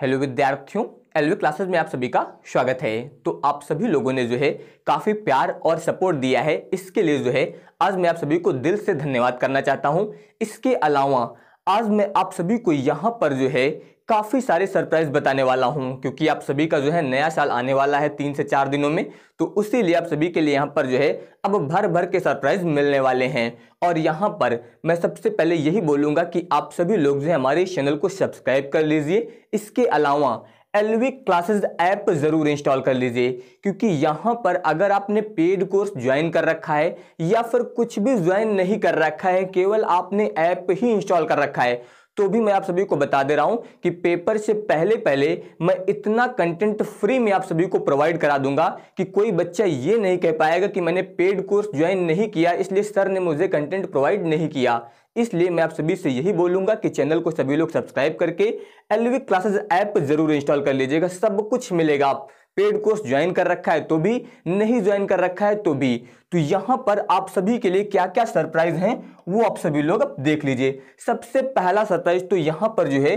hello विद्यार्थियों LV classes में आप सभी का स्वागत है तो आप सभी लोगों ने जो है काफ़ी प्यार और सपोर्ट दिया है इसके लिए जो है आज मैं आप सभी को दिल से धन्यवाद करना चाहता हूं इसके अलावा आज मैं आप सभी को यहाँ पर जो है काफ़ी सारे सरप्राइज बताने वाला हूँ क्योंकि आप सभी का जो है नया साल आने वाला है तीन से चार दिनों में तो उसी लिए आप सभी के लिए यहाँ पर जो है अब भर भर के सरप्राइज मिलने वाले हैं और यहाँ पर मैं सबसे पहले यही बोलूँगा कि आप सभी लोग जो है हमारे चैनल को सब्सक्राइब कर लीजिए इसके अलावा एलवी क्लासेस ऐप ज़रूर इंस्टॉल कर लीजिए क्योंकि यहां पर अगर आपने पेड कोर्स ज्वाइन कर रखा है या फिर कुछ भी ज्वाइन नहीं कर रखा है केवल आपने ऐप ही इंस्टॉल कर रखा है तो भी मैं आप सभी को बता दे रहा हूं कि पेपर से पहले पहले मैं इतना कंटेंट फ्री में आप सभी को प्रोवाइड करा दूंगा कि कोई बच्चा ये नहीं कह पाएगा कि मैंने पेड कोर्स ज्वाइन नहीं किया इसलिए सर ने मुझे कंटेंट प्रोवाइड नहीं किया इसलिए मैं आप सभी से यही बोलूंगा कि चैनल को सभी लोग सब्सक्राइब करके एलवी क्लासेस ऐप जरूर इंस्टॉल कर लीजिएगा सब कुछ मिलेगा आप पेड कोर्स ज्वाइन कर रखा है तो भी नहीं ज्वाइन कर रखा है तो भी तो यहाँ पर आप सभी के लिए क्या क्या सरप्राइज हैं वो आप सभी लोग अब देख लीजिए सबसे पहला सरप्राइज तो यहाँ पर जो है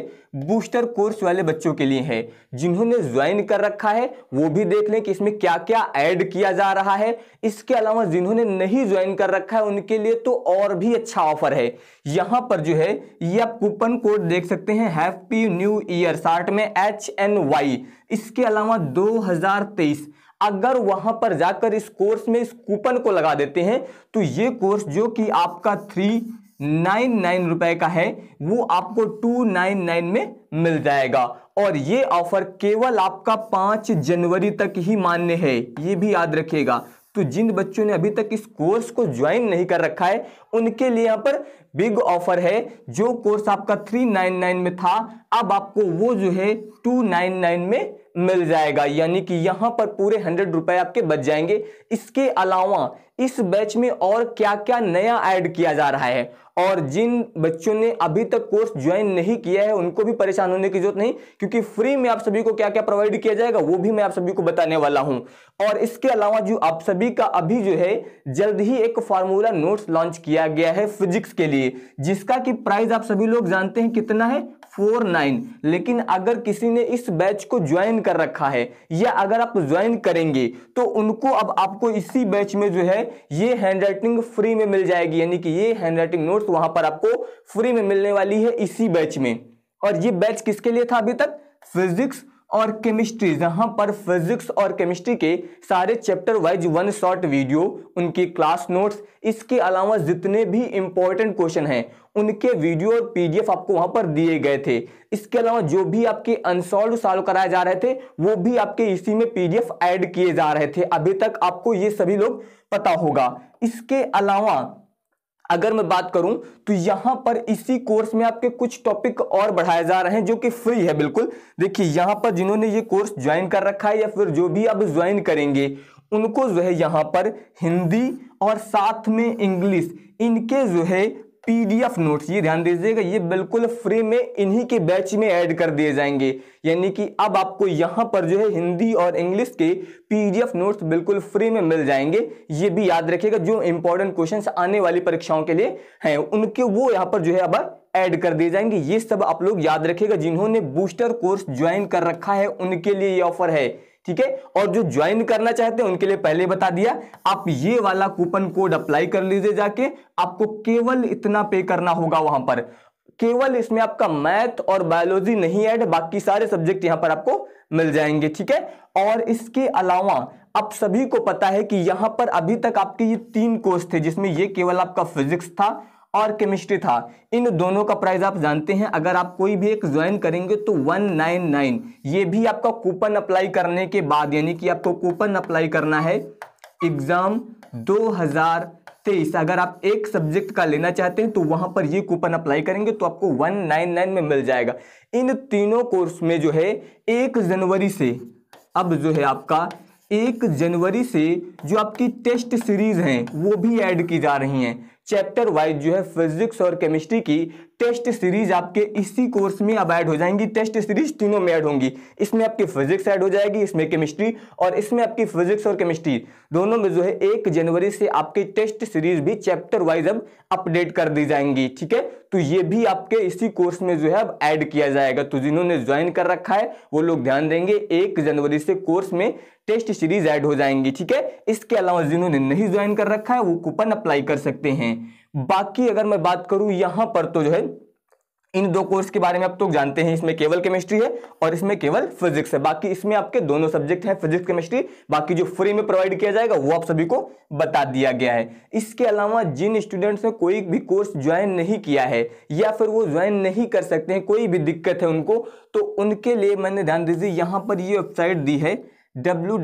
बूस्टर कोर्स वाले बच्चों के लिए है जिन्होंने ज्वाइन कर रखा है वो भी देख लें कि इसमें क्या क्या ऐड किया जा रहा है इसके अलावा जिन्होंने नहीं ज्वाइन कर रखा है उनके लिए तो और भी अच्छा ऑफर है यहाँ पर जो है ये आप कूपन कोड देख सकते हैं हैप्पी न्यू ईयर शार्ट में एच एन वाई इसके अलावा दो 2023 अगर वहां पर जाकर इस कोर्स में इस कूपन को लगा देते हैं तो ये कोर्स जो कि आपका थ्री नाइन नाइन रुपए का है वो आपको टू नाइन नाइन में मिल जाएगा और ये ऑफर केवल आपका पांच जनवरी तक ही मान्य है ये भी याद रखिएगा तो जिन बच्चों ने अभी तक इस कोर्स को ज्वाइन नहीं कर रखा है उनके लिए यहाँ पर बिग ऑफर है जो कोर्स आपका थ्री नाइन नाइन में था अब आपको वो जो है टू नाइन नाइन में मिल जाएगा यानी कि यहां पर पूरे हंड्रेड रुपए आपके बच जाएंगे इसके अलावा इस बैच में और क्या क्या नया ऐड किया जा रहा है और जिन बच्चों ने अभी तक कोर्स ज्वाइन नहीं किया है उनको भी परेशान होने की जरूरत नहीं क्योंकि फ्री में आप सभी को क्या क्या प्रोवाइड किया जाएगा वो भी मैं आप सभी को बताने वाला हूं और इसके अलावा जो आप सभी का अभी जो है जल्द ही एक फार्मूला नोट्स लॉन्च किया गया है फिजिक्स के लिए जिसका कि प्राइस आप सभी लोग जानते हैं कितना है फोर नाइन लेकिन अगर किसी ने इस बैच को ज्वाइन कर रखा है या अगर आप ज्वाइन करेंगे तो उनको अब आपको इसी बैच में जो है ये राइटिंग फ्री में मिल जाएगी यानी कि ये हैंडराइटिंग नोट्स वहां पर आपको फ्री में मिलने वाली है इसी बैच में और ये बैच किसके लिए था अभी तक फिजिक्स और केमिस्ट्री जहां पर फिजिक्स और केमिस्ट्री के सारे chapter wise one short video उनकी क्लास नोट्स इसके अलावा जितने भी इंपॉर्टेंट क्वेश्चन हैं उनके वीडियो और पीडीएफ आपको वहां पर दिए गए थे इसके अलावा जो भी आपके अनसॉल्व सॉल्व कराए जा रहे थे वो भी आपके इसी में पीडीएफ ऐड किए जा रहे थे अभी तक आपको ये सभी लोग पता होगा इसके अलावा अगर मैं बात करूं तो यहां पर इसी कोर्स में आपके कुछ टॉपिक और बढ़ाए जा रहे हैं जो कि फ्री है बिल्कुल देखिए यहां पर जिन्होंने ये कोर्स ज्वाइन कर रखा है या फिर जो भी आप ज्वाइन करेंगे उनको जो है यहां पर हिंदी और साथ में इंग्लिश इनके जो है पीडीएफ नोट्स ये ध्यान दीजिएगा ये बिल्कुल फ्री में इन्हीं के बैच में ऐड कर दिए जाएंगे यानी कि अब आपको यहाँ पर जो है हिंदी और इंग्लिश के पीडीएफ नोट्स बिल्कुल फ्री में मिल जाएंगे ये भी याद रखिएगा जो इंपॉर्टेंट क्वेश्चंस आने वाली परीक्षाओं के लिए हैं उनके वो यहाँ पर जो है अब ऐड कर दिए जाएंगे ये सब आप लोग याद रखेगा जिन्होंने बूस्टर कोर्स ज्वाइन कर रखा है उनके लिए ये ऑफर है ठीक है और जो ज्वाइन करना चाहते हैं उनके लिए पहले बता दिया आप ये वाला कूपन कोड अप्लाई कर लीजिए जाके आपको केवल इतना पे करना होगा वहां पर केवल इसमें आपका मैथ और बायोलॉजी नहीं ऐड बाकी सारे सब्जेक्ट यहां पर आपको मिल जाएंगे ठीक है और इसके अलावा आप सभी को पता है कि यहां पर अभी तक आपके ये तीन कोर्स थे जिसमें ये केवल आपका फिजिक्स था और केमिस्ट्री था इन दोनों का प्राइस आप जानते हैं अगर आप कोई भी एक ज्वाइन करेंगे तो 199 ये भी आपका कूपन अप्लाई करने के बाद यानी कि आपको कूपन अप्लाई करना है एग्ज़ाम 2023 अगर आप एक सब्जेक्ट का लेना चाहते हैं तो वहां पर ये कूपन अप्लाई करेंगे तो आपको 199 में मिल जाएगा इन तीनों कोर्स में जो है एक जनवरी से अब जो है आपका एक जनवरी से जो आपकी टेस्ट सीरीज हैं वो भी ऐड की जा रही हैं चैप्टर वाइज जो है फिजिक्स और केमिस्ट्री की टेस्ट सीरीज आपके इसी कोर्स में अब ऐड हो जाएंगी टेस्ट सीरीज तीनों में ऐड होंगी इसमें आपकी फिजिक्स ऐड हो जाएगी इसमें केमिस्ट्री और इसमें आपकी फिजिक्स और केमिस्ट्री दोनों में जो है एक जनवरी से आपकी टेस्ट सीरीज भी चैप्टर वाइज अब अपडेट कर दी जाएंगी ठीक है तो ये भी आपके इसी कोर्स में जो है अब ऐड किया जाएगा तो जिन्होंने ज्वाइन कर रखा है वो लोग ध्यान देंगे एक जनवरी से कोर्स में टेस्ट सीरीज ऐड हो जाएंगी ठीक है इसके अलावा जिन्होंने नहीं ज्वाइन कर रखा है वो कूपन अप्लाई कर सकते हैं बाकी अगर मैं बात करूं यहां पर तो जो है इन दो कोर्स के बारे में आप तो जानते हैं इसमें केवल केमिस्ट्री है और इसमें केवल फिजिक्स है बाकी इसमें आपके दोनों सब्जेक्ट हैं फिजिक्स केमिस्ट्री बाकी जो फ्री में प्रोवाइड किया जाएगा वो आप सभी को बता दिया गया है इसके अलावा जिन स्टूडेंट्स ने कोई भी कोर्स ज्वाइन नहीं किया है या फिर वो ज्वाइन नहीं कर सकते हैं कोई भी दिक्कत है उनको तो उनके लिए मैंने ध्यान दीजिए यहाँ पर ये वेबसाइट दी है डब्ल्यू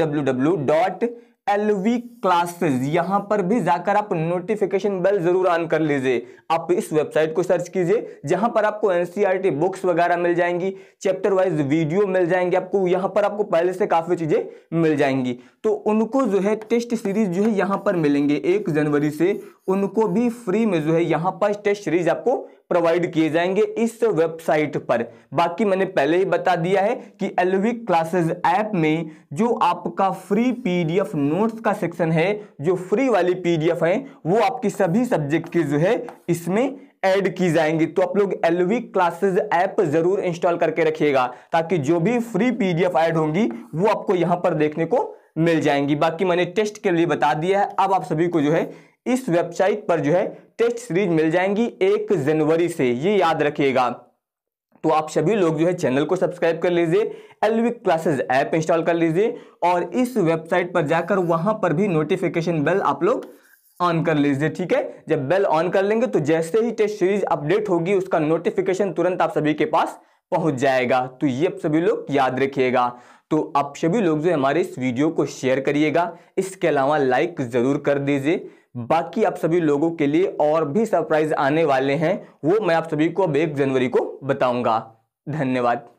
एलवी क्लासेस यहां पर भी जाकर आप नोटिफिकेशन बेल जरूर ऑन कर लीजिए आप इस वेबसाइट को सर्च कीजिए जहां पर आपको एनसीईआरटी बुक्स e वगैरह मिल जाएंगी चैप्टर वाइज वीडियो मिल जाएंगे आपको यहां पर आपको पहले से काफी चीजें मिल जाएंगी तो उनको जो है टेस्ट सीरीज जो है यहां पर मिलेंगे एक जनवरी से उनको भी फ्री में जो है यहाँ पर टेस्ट सीरीज आपको प्रोवाइड किए जाएंगे इस वेबसाइट पर बाकी मैंने पहले ही बता दिया है कि एलवी क्लासेस ऐप में जो आपका फ्री पीडीएफ नो नोट्स का सेक्शन है जो फ्री वाली पीडीएफ है वो आपकी सभी सब्जेक्ट की जो है इसमें ऐड की जाएंगी तो आप लोग एलवी क्लासेस ऐप जरूर इंस्टॉल करके रखिएगा ताकि जो भी फ्री पीडीएफ ऐड होंगी वो आपको यहां पर देखने को मिल जाएंगी बाकी मैंने टेस्ट के लिए बता दिया है अब आप सभी को जो है इस वेबसाइट पर जो है टेस्ट सीरीज मिल जाएंगी एक जनवरी से ये याद रखिएगा तो आप सभी लोग जो है चैनल को सब्सक्राइब कर लीजिए एलविक क्लासेस ऐप इंस्टॉल कर लीजिए और इस वेबसाइट पर जाकर वहां पर भी नोटिफिकेशन बेल आप लोग ऑन कर लीजिए ठीक है जब बेल ऑन कर लेंगे तो जैसे ही टेस्ट सीरीज अपडेट होगी उसका नोटिफिकेशन तुरंत आप सभी के पास पहुंच जाएगा तो ये आप सभी लोग याद रखिएगा तो आप सभी लोग जो हमारे इस वीडियो को शेयर करिएगा इसके अलावा लाइक ज़रूर कर दीजिए बाकी आप सभी लोगों के लिए और भी सरप्राइज आने वाले हैं वो मैं आप सभी को अब एक जनवरी को बताऊंगा धन्यवाद